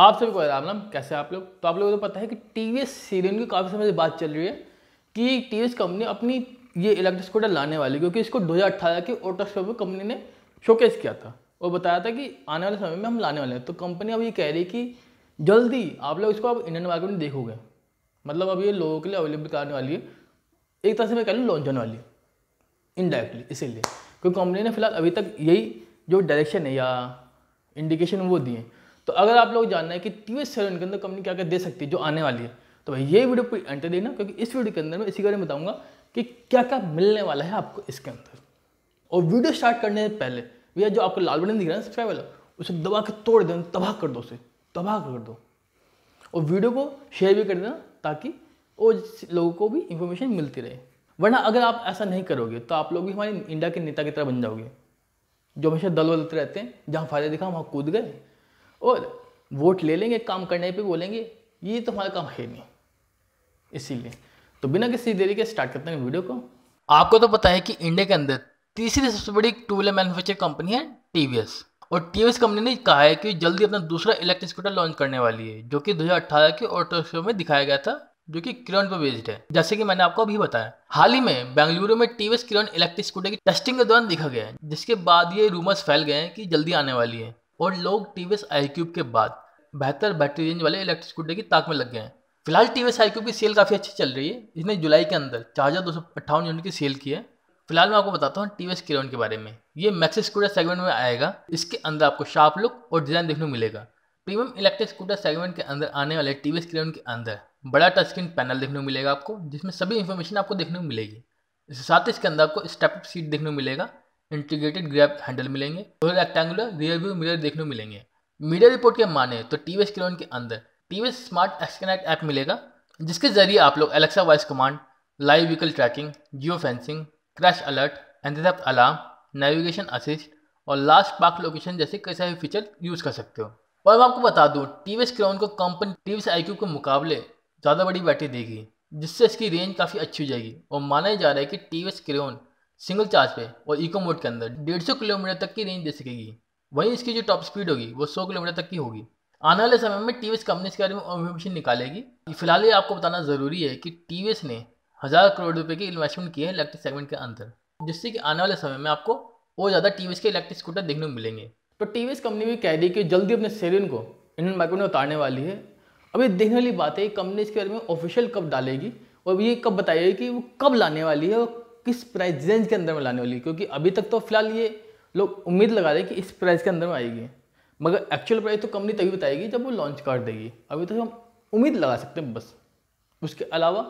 आप सभी को राम राम कैसे आप लोग तो आप लोगों को तो पता है कि टी वी एस सीरियन की काफ़ी समय से बात चल रही है कि टी वी एस कंपनी अपनी ये इलेक्ट्रिक स्कूटर लाने वाली क्योंकि इसको 2018 के ऑटो शो में कंपनी ने शोकेस किया था और बताया था कि आने वाले समय में हम लाने वाले हैं तो कंपनी अब ये कह रही है कि जल्दी आप लोग इसको अब इंडियन मार्केट में देखोगे मतलब अब ये लोगों के लिए अवेलेबल कराने वाली है एक तरह से मैं कह लूँ लॉन्च होने वाली है इनडायरेक्टली इसीलिए क्योंकि कंपनी ने फिलहाल अभी तक यही जो डायरेक्शन है या इंडिकेशन वो दिए तो अगर आप लोग जानना है कि टी वी के अंदर कंपनी क्या क्या दे सकती है जो आने वाली है तो भाई ये वीडियो पूरी एंटर देना क्योंकि इस वीडियो के अंदर मैं इसी बारे में बताऊंगा कि क्या क्या मिलने वाला है आपको इसके अंदर और वीडियो स्टार्ट करने से पहले भैया जो आपको लाल बटन दिख रहा है सब्सक्राइब वाला उसे दबा के तोड़ देना तबाह कर दो उसे तबाह कर दो और वीडियो को शेयर भी कर देना ताकि वो लोगों को भी इंफॉर्मेशन मिलती रहे वरना अगर आप ऐसा नहीं करोगे तो आप लोग भी हमारे इंडिया के नेता की तरह बन जाओगे जो हमेशा दल वलते रहते हैं जहाँ फायदे दिखा वहाँ कूद गए और वोट ले लेंगे काम करने पे बोलेंगे ये तो हमारा काम है नहीं इसीलिए तो बिना किसी देरी के स्टार्ट करते हैं वीडियो को आपको तो पता है कि इंडिया के अंदर तीसरी सबसे बड़ी टू व्हीलर मैन्युफैक्चर कंपनी है टीवीएस और टीवीएस कंपनी ने कहा है कि जल्दी अपना दूसरा इलेक्ट्रिक स्कूटर लॉन्च करने वाली है जो कि 2018 के ऑटो शो में दिखाया गया था जो कि किरण पर बेस्ड है जैसे कि मैंने आपको अभी बताया हाल ही में बेंगलुरु में टीवीएस किरण इलेक्ट्रिक स्कूटर की टेस्टिंग के दौरान दिखा गया है जिसके बाद ये रूमर्स फैल गए हैं कि जल्दी आने वाली है और लोग T V S iQube के बाद बेहतर बैटरी रेंज वाले इलेक्ट्रिक स्कूटर की ताक में लग गए हैं फिलहाल T V S iQube की सेल काफ़ी अच्छी चल रही है इसने जुलाई के अंदर चार हज़ार दो सौ अट्ठावन यूनिट की सेल की है फिलहाल मैं आपको बताता हूँ टी वी एस के बारे में ये मैक्स स्कूटर सेगमेंट में आएगा इसके अंदर आपको शार्प लुक और डिज़ाइन देखने को मिलेगा प्रीमियम इलेक्ट्रिक स्कूटर सेगमेंट के अंदर आने वाले टी वी एस के अंदर बड़ा टच स्क्रीन पैनल देखने को मिलेगा आपको जिसमें सभी इन्फॉर्मेशन आपको देखने को मिलेगी इसके साथ ही इसके अंदर आपको स्टेप सीट देखने को मिलेगा इंटीग्रेटेड ग्रैप हैंडल मिलेंगे और रेक्टेंगुलर रियर व्यू मिरर देखने को मिलेंगे मीडिया रिपोर्ट के माने तो टी वी के अंदर T V smart Xconnect app मिलेगा जिसके जरिए आप लोग Alexa voice command live vehicle tracking geo fencing crash alert anti theft alarm navigation assist और लास्ट पार्क लोकेशन जैसे कई सारे फीचर यूज़ कर सकते हो और मैं आपको बता दूँ टी वी को कंपनी टी वी आई के मुकाबले ज़्यादा बड़ी बैटरी देगी जिससे इसकी रेंज काफ़ी अच्छी हो जाएगी और माना जा रहा है कि टी वी सिंगल चार्ज पे और इको मोड के अंदर डेढ़ सौ किलोमीटर तक की रेंज दे सकेगी वहीं इसकी जो टॉप स्पीड होगी वो सौ किलोमीटर तक की होगी आने वाले समय में टीवीएस कंपनी इसके बारे में इन्फॉर्मेशन निकालेगी फिलहाल ये आपको बताना ज़रूरी है कि टीवीएस ने हज़ार करोड़ रुपए की इन्वेस्टमेंट की है इलेक्ट्रिक सेगमेंट के अंदर जिससे कि आने वाले समय में आपको और ज़्यादा टी वी एस के इलेक्ट्रिक स्कूटर देखने को मिलेंगे तो टीवीएस कंपनी भी कह रही है कि जल्दी अपने सेरियन को इंडियन मार्केट में उतारने वाली है अभी देखने वाली बात है कंपनी इसके बारे में ऑफिशियल कब डालेगी और ये कब बताएगी कि वो कब लाने वाली है और किस प्राइस रेंज के अंदर में लाने वाली क्योंकि अभी तक तो फिलहाल ये लोग उम्मीद लगा रहे हैं कि इस प्राइस के अंदर में आएगी मगर एक्चुअल प्राइस तो कंपनी तभी बताएगी जब वो लॉन्च कर देगी अभी तक तो हम उम्मीद लगा सकते हैं बस उसके अलावा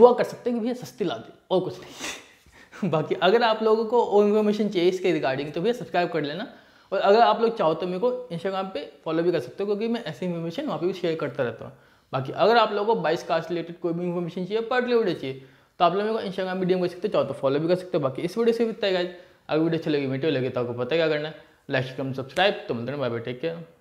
दुआ कर सकते हैं कि भैया सस्ती ला दे और कुछ नहीं बाकी अगर आप लोगों को और इन्फॉर्मेशन चाहिए इसके रिगार्डिंग तो भैया सब्सक्राइब कर लेना और अगर आप लोग चाहो तो मेरे को इंस्टाग्राम पे फॉलो भी कर सकते हो क्योंकि मैं ऐसी इन्फॉर्मेशन वहाँ पे भी शेयर करता रहता हूँ बाकी अगर आप लोगों को बाइस कार्ड रिलेटेड कोई भी इन्फॉर्मेशन चाहिए पर्टिकुलर चाहिए तो आप लोग मेरे को इंस्टाग्राम भी डीएम कर सकते हो चाहो तो फॉलो भी कर सकते हो बाकी इस वीडियो से भी तय अगर वीडियो अच्छी लगी वीडियो लगी तो आपको पता है क्या करना है लाइक कम सब्सक्राइब तो मिलते बाय बाय टेक केयर